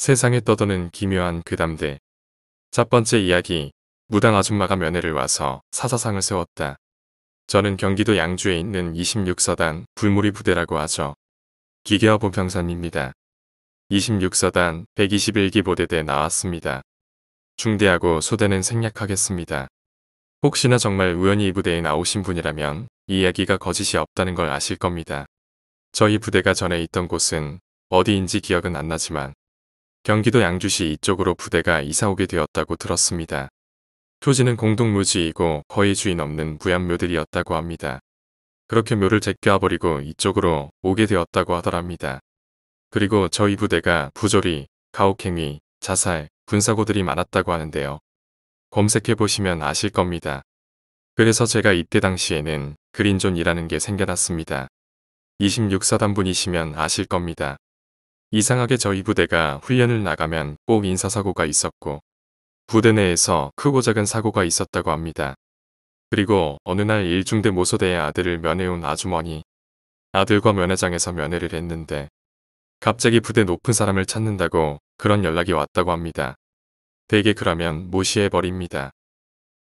세상에 떠도는 기묘한 괴담들. 그 첫 번째 이야기. 무당 아줌마가 면회를 와서 사사상을 세웠다. 저는 경기도 양주에 있는 26서단 불무리 부대라고 하죠. 기계화 본평선입니다. 26서단 121기 보대대 나왔습니다. 중대하고 소대는 생략하겠습니다. 혹시나 정말 우연히 이 부대에 나오신 분이라면 이 이야기가 거짓이 없다는 걸 아실 겁니다. 저희 부대가 전에 있던 곳은 어디인지 기억은 안 나지만 경기도 양주시 이쪽으로 부대가 이사오게 되었다고 들었습니다. 토지는 공동묘지이고 거의 주인 없는 부양묘들이었다고 합니다. 그렇게 묘를 제껴버리고 이쪽으로 오게 되었다고 하더랍니다. 그리고 저희 부대가 부조리, 가혹행위, 자살, 분사고들이 많았다고 하는데요. 검색해보시면 아실 겁니다. 그래서 제가 이때 당시에는 그린존이라는 게 생겨났습니다. 26사단분이시면 아실 겁니다. 이상하게 저희 부대가 훈련을 나가면 꼭 인사사고가 있었고 부대 내에서 크고 작은 사고가 있었다고 합니다. 그리고 어느 날 일중대 모소대의 아들을 면회온 아주머니 아들과 면회장에서 면회를 했는데 갑자기 부대 높은 사람을 찾는다고 그런 연락이 왔다고 합니다. 대개 그러면 무시해버립니다.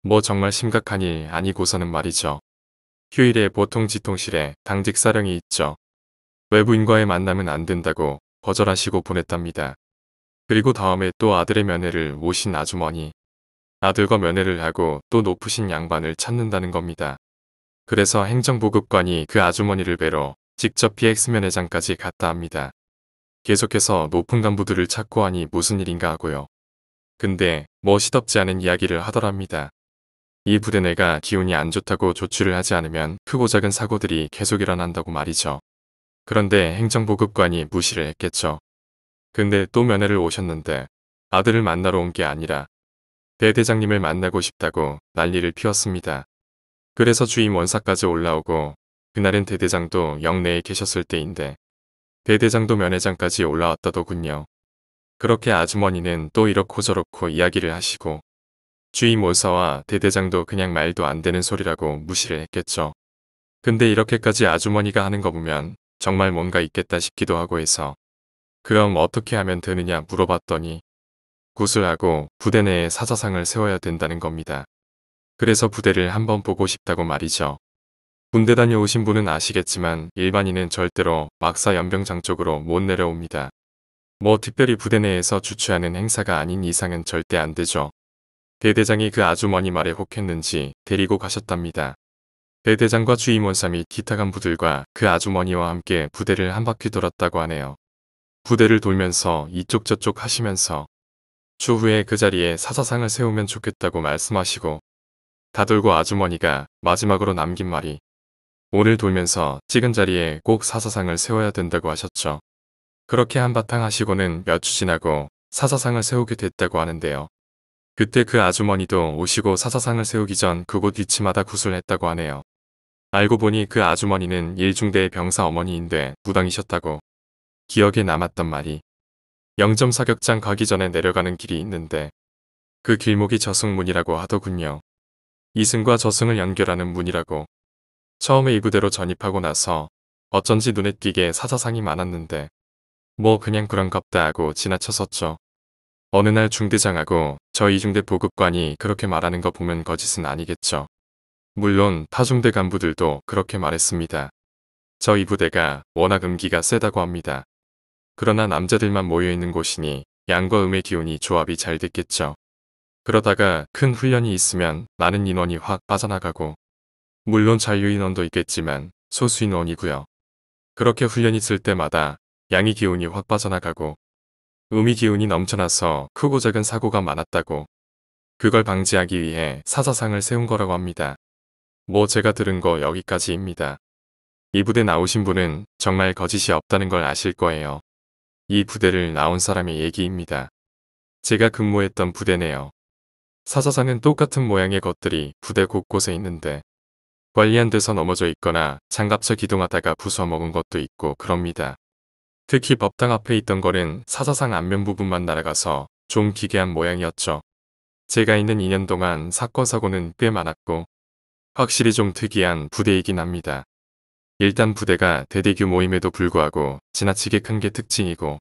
뭐 정말 심각한 일 아니고서는 말이죠. 휴일에 보통 지통실에 당직 사령이 있죠. 외부인과의 만남은 안 된다고 거절하시고 보냈답니다. 그리고 다음에 또 아들의 면회를 오신 아주머니, 아들과 면회를 하고 또 높으신 양반을 찾는다는 겁니다. 그래서 행정보급관이 그 아주머니를 뵈러 직접 PX 면회장까지 갔다 합니다. 계속해서 높은 간부들을 찾고 하니 무슨 일인가 하고요. 근데 멋 뭐 시덥지 않은 이야기를 하더랍니다. 이 부대내가 기운이 안 좋다고 조치를 하지 않으면 크고 작은 사고들이 계속 일어난다고 말이죠. 그런데 행정보급관이 무시를 했겠죠. 근데 또 면회를 오셨는데 아들을 만나러 온 게 아니라 대대장님을 만나고 싶다고 난리를 피웠습니다. 그래서 주임 원사까지 올라오고 그날은 대대장도 영내에 계셨을 때인데 대대장도 면회장까지 올라왔다더군요. 그렇게 아주머니는 또 이렇고 저렇고 이야기를 하시고 주임 원사와 대대장도 그냥 말도 안 되는 소리라고 무시를 했겠죠. 근데 이렇게까지 아주머니가 하는 거 보면 정말 뭔가 있겠다 싶기도 하고 해서 그럼 어떻게 하면 되느냐 물어봤더니 구슬하고 부대 내에 사자상을 세워야 된다는 겁니다. 그래서 부대를 한번 보고 싶다고 말이죠. 군대 다녀오신 분은 아시겠지만 일반인은 절대로 막사 연병장 쪽으로 못 내려옵니다. 뭐 특별히 부대 내에서 주최하는 행사가 아닌 이상은 절대 안 되죠. 대대장이 그 아주머니 말에 혹했는지 데리고 가셨답니다. 대대장과 주임원사 및 기타 간부들과 그 아주머니와 함께 부대를 한 바퀴 돌았다고 하네요. 부대를 돌면서 이쪽 저쪽 하시면서 추후에 그 자리에 사사상을 세우면 좋겠다고 말씀하시고 다돌고 아주머니가 마지막으로 남긴 말이 오늘 돌면서 찍은 자리에 꼭 사사상을 세워야 된다고 하셨죠. 그렇게 한바탕 하시고는 몇 주 지나고 사사상을 세우게 됐다고 하는데요. 그때 그 아주머니도 오시고 사사상을 세우기 전 그곳 위치마다 구슬했다고 하네요. 알고 보니 그 아주머니는 일중대의 병사 어머니인데 무당이셨다고 기억에 남았던 말이 영점사격장 가기 전에 내려가는 길이 있는데 그 길목이 저승문이라고 하더군요. 이승과 저승을 연결하는 문이라고 처음에 이부대로 전입하고 나서 어쩐지 눈에 띄게 사자상이 많았는데 뭐 그냥 그런갑다 하고 지나쳐섰죠. 어느 날 중대장하고 저 이중대 보급관이 그렇게 말하는 거 보면 거짓은 아니겠죠. 물론 파중대 간부들도 그렇게 말했습니다. 저희 부대가 워낙 음기가 세다고 합니다. 그러나 남자들만 모여있는 곳이니 양과 음의 기운이 조합이 잘 됐겠죠. 그러다가 큰 훈련이 있으면 많은 인원이 확 빠져나가고 물론 자유인원도 있겠지만 소수인원이고요. 그렇게 훈련이 있을 때마다 양의 기운이 확 빠져나가고 음의 기운이 넘쳐나서 크고 작은 사고가 많았다고 그걸 방지하기 위해 사사상을 세운 거라고 합니다. 뭐 제가 들은 거 여기까지입니다. 이 부대 나오신 분은 정말 거짓이 없다는 걸 아실 거예요. 이 부대를 나온 사람의 얘기입니다. 제가 근무했던 부대네요. 사사상은 똑같은 모양의 것들이 부대 곳곳에 있는데 관리 한데서 넘어져 있거나 장갑차 기동하다가 부숴먹은 것도 있고 그럽니다. 특히 법당 앞에 있던 거는 사사상 안면 부분만 날아가서 좀 기괴한 모양이었죠. 제가 있는 2년 동안 사건 사고는 꽤 많았고 확실히 좀 특이한 부대이긴 합니다. 일단 부대가 대대규모임에도 불구하고 지나치게 큰 게 특징이고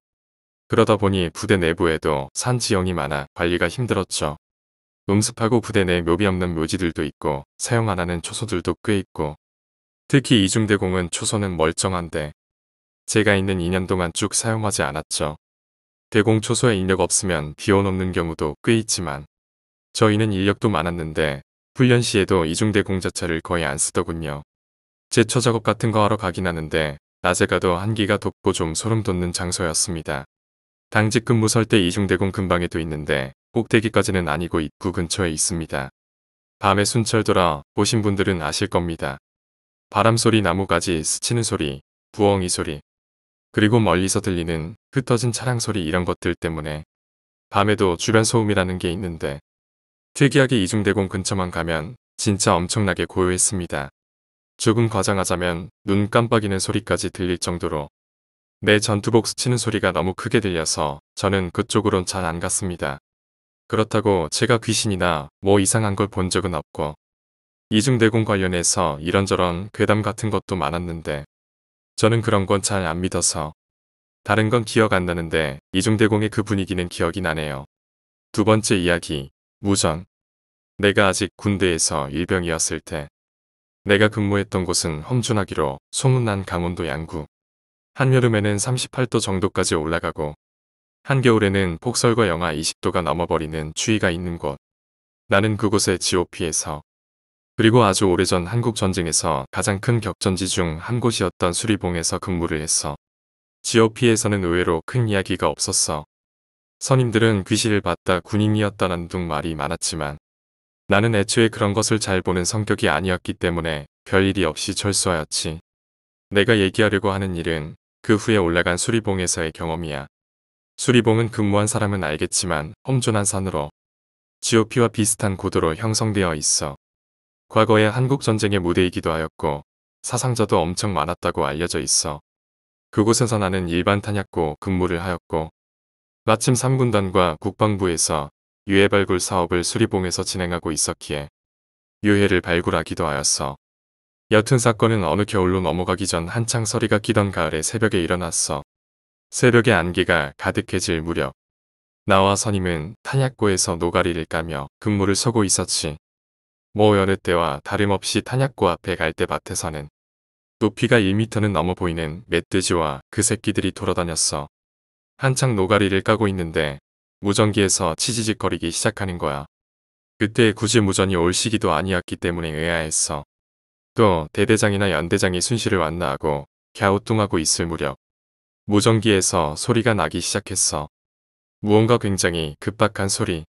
그러다 보니 부대 내부에도 산 지형이 많아 관리가 힘들었죠. 음습하고 부대 내 묘비 없는 묘지들도 있고 사용 안 하는 초소들도 꽤 있고 특히 이중대공은 초소는 멀쩡한데 제가 있는 2년 동안 쭉 사용하지 않았죠. 대공 초소에 인력 없으면 비워놓는 경우도 꽤 있지만 저희는 인력도 많았는데 훈련 시에도 이중대 공자차를 거의 안 쓰더군요. 제초 작업 같은 거 하러 가긴 하는데 낮에 가도 한기가 돋고좀 소름 돋는 장소였습니다. 당직 근무 설 때 이중대공 근방에도 있는데 꼭대기까지는 아니고 입구 근처에 있습니다. 밤에 순철 돌아 보신 분들은 아실 겁니다. 바람소리 나무가지 스치는 소리, 부엉이 소리, 그리고 멀리서 들리는 흩어진 차량 소리 이런 것들 때문에 밤에도 주변 소음이라는 게 있는데 특이하게 이중대공 근처만 가면 진짜 엄청나게 고요했습니다. 조금 과장하자면 눈 깜빡이는 소리까지 들릴 정도로 내 전투복 스치는 소리가 너무 크게 들려서 저는 그쪽으론 잘 안 갔습니다. 그렇다고 제가 귀신이나 뭐 이상한 걸 본 적은 없고 이중대공 관련해서 이런저런 괴담 같은 것도 많았는데 저는 그런 건 잘 안 믿어서 다른 건 기억 안 나는데 이중대공의 그 분위기는 기억이 나네요. 두 번째 이야기 무전. 내가 아직 군대에서 일병이었을 때 내가 근무했던 곳은 험준하기로 소문난 강원도 양구. 한여름에는 38도 정도까지 올라가고 한겨울에는 폭설과 영하 20도가 넘어버리는 추위가 있는 곳. 나는 그곳의 GOP에서 그리고 아주 오래전 한국 전쟁에서 가장 큰 격전지 중 한 곳이었던 수리봉에서 근무를 했어. GOP에서는 의외로 큰 이야기가 없었어. 선임들은 귀신을 봤다 군인이었다는 둥 말이 많았지만 나는 애초에 그런 것을 잘 보는 성격이 아니었기 때문에 별일이 없이 철수하였지. 내가 얘기하려고 하는 일은 그 후에 올라간 수리봉에서의 경험이야. 수리봉은 근무한 사람은 알겠지만 험준한 산으로 GOP와 비슷한 고도로 형성되어 있어. 과거의 한국전쟁의 무대이기도 하였고 사상자도 엄청 많았다고 알려져 있어. 그곳에서 나는 일반 탄약고 근무를 하였고 마침 3군단과 국방부에서 유해 발굴 사업을 수리봉에서 진행하고 있었기에 유해를 발굴하기도 하였어. 여튼 사건은 어느 겨울로 넘어가기 전 한창 서리가 끼던 가을에 새벽에 일어났어. 새벽에 안개가 가득해질 무렵 나와 선임은 탄약고에서 노가리를 까며 근무를 서고 있었지. 뭐 여느 때와 다름없이 탄약고 앞에 갈대밭에서는 높이가 1미터는 넘어 보이는 멧돼지와 그 새끼들이 돌아다녔어. 한창 노가리를 까고 있는데 무전기에서 치지직거리기 시작하는 거야. 그때 굳이 무전이 올 시기도 아니었기 때문에 의아했어. 또 대대장이나 연대장이 순시를 완나하고 갸우뚱하고 있을 무렵 무전기에서 소리가 나기 시작했어. 무언가 굉장히 급박한 소리.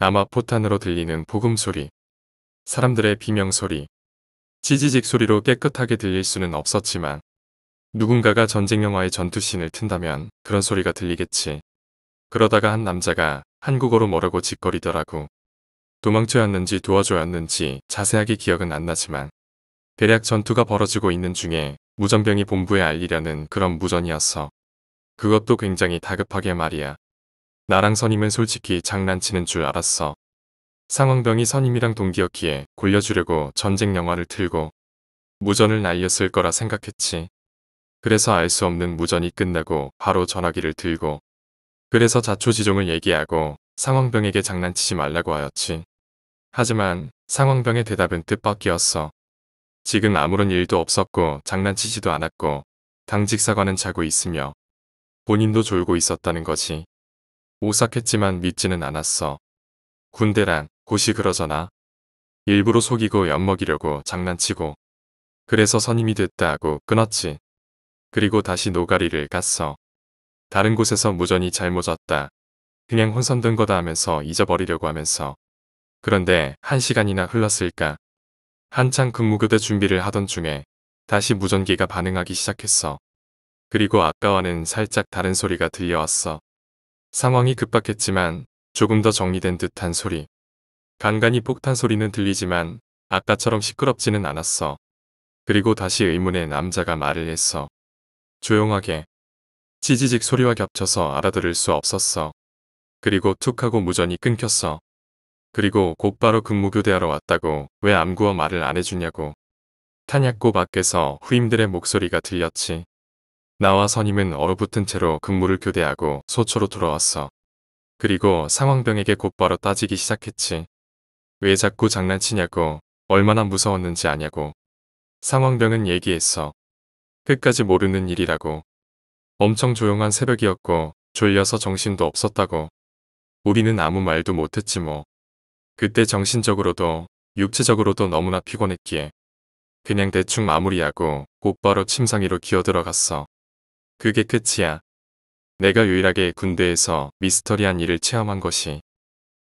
아마 포탄으로 들리는 보음 소리. 사람들의 비명 소리. 지지직 소리로 깨끗하게 들릴 수는 없었지만 누군가가 전쟁 영화의 전투씬을 튼다면 그런 소리가 들리겠지. 그러다가 한 남자가 한국어로 뭐라고 짓거리더라고. 도망쳐왔는지 도와줘왔는지 자세하게 기억은 안 나지만 대략 전투가 벌어지고 있는 중에 무전병이 본부에 알리려는 그런 무전이었어. 그것도 굉장히 다급하게 말이야. 나랑 선임은 솔직히 장난치는 줄 알았어. 상황병이 선임이랑 동기였기에 골려주려고 전쟁 영화를 틀고 무전을 날렸을 거라 생각했지. 그래서 알 수 없는 무전이 끝나고 바로 전화기를 들고 그래서 자초지종을 얘기하고 상황병에게 장난치지 말라고 하였지. 하지만 상황병의 대답은 뜻밖이었어. 지금 아무런 일도 없었고 장난치지도 않았고 당직 사관은 자고 있으며 본인도 졸고 있었다는 거지. 오싹했지만 믿지는 않았어. 군대란 곳이 그러잖아. 일부러 속이고 엿먹이려고 장난치고 그래서 선임이 됐다 하고 끊었지. 그리고 다시 노가리를 갔어 다른 곳에서 무전이 잘못 왔다. 그냥 혼선된 거다 하면서 잊어버리려고 하면서. 그런데 한 시간이나 흘렀을까. 한창 근무교대 준비를 하던 중에 다시 무전기가 반응하기 시작했어. 그리고 아까와는 살짝 다른 소리가 들려왔어. 상황이 급박했지만 조금 더 정리된 듯한 소리. 간간히 폭탄 소리는 들리지만 아까처럼 시끄럽지는 않았어. 그리고 다시 의문의 남자가 말을 했어. 조용하게 지지직 소리와 겹쳐서 알아들을 수 없었어. 그리고 툭 하고 무전이 끊겼어. 그리고 곧바로 근무교대하러 왔다고 왜 암구어 말을 안 해주냐고. 탄약고 밖에서 후임들의 목소리가 들렸지. 나와 선임은 얼어붙은 채로 근무를 교대하고 소초로 돌아왔어. 그리고 상황병에게 곧바로 따지기 시작했지. 왜 자꾸 장난치냐고, 얼마나 무서웠는지 아냐고. 상황병은 얘기했어. 끝까지 모르는 일이라고. 엄청 조용한 새벽이었고 졸려서 정신도 없었다고. 우리는 아무 말도 못했지 뭐. 그때 정신적으로도 육체적으로도 너무나 피곤했기에 그냥 대충 마무리하고 곧바로 침상 위로 기어들어갔어. 그게 끝이야. 내가 유일하게 군대에서 미스터리한 일을 체험한 것이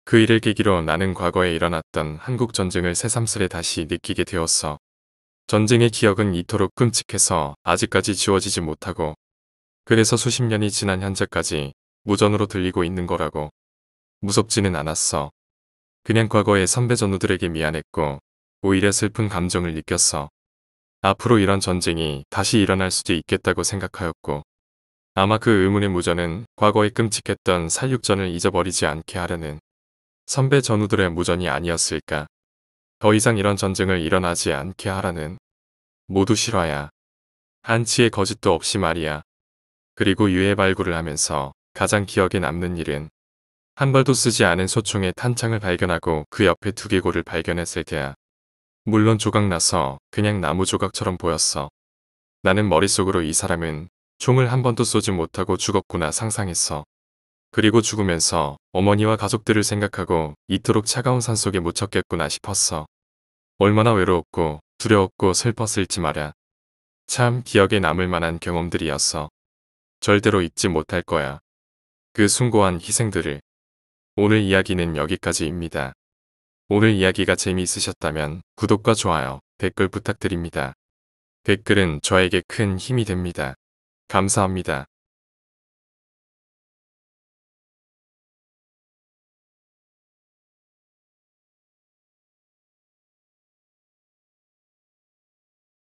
그 일을 계기로 나는 과거에 일어났던 한국전쟁을 새삼스레 다시 느끼게 되었어. 전쟁의 기억은 이토록 끔찍해서 아직까지 지워지지 못하고 그래서 수십 년이 지난 현재까지 무전으로 들리고 있는 거라고. 무섭지는 않았어. 그냥 과거의 선배 전우들에게 미안했고 오히려 슬픈 감정을 느꼈어. 앞으로 이런 전쟁이 다시 일어날 수도 있겠다고 생각하였고 아마 그 의문의 무전은 과거에 끔찍했던 살육전을 잊어버리지 않게 하려는 선배 전우들의 무전이 아니었을까. 더 이상 이런 전쟁을 일어나지 않게 하라는 모두 실화야. 한치의 거짓도 없이 말이야. 그리고 유해 발굴을 하면서 가장 기억에 남는 일은 한 발도 쓰지 않은 소총의 탄창을 발견하고 그 옆에 두개골을 발견했을 때야. 물론 조각 나서 그냥 나무 조각처럼 보였어. 나는 머릿속으로 이 사람은 총을 한 번도 쏘지 못하고 죽었구나 상상했어. 그리고 죽으면서 어머니와 가족들을 생각하고 이토록 차가운 산속에 묻혔겠구나 싶었어. 얼마나 외로웠고 두려웠고 슬펐을지 말랴참 기억에 남을 만한 경험들이었어. 절대로 잊지 못할 거야. 그 숭고한 희생들을. 오늘 이야기는 여기까지입니다. 오늘 이야기가 재미있으셨다면 구독과 좋아요, 댓글 부탁드립니다. 댓글은 저에게 큰 힘이 됩니다. 감사합니다.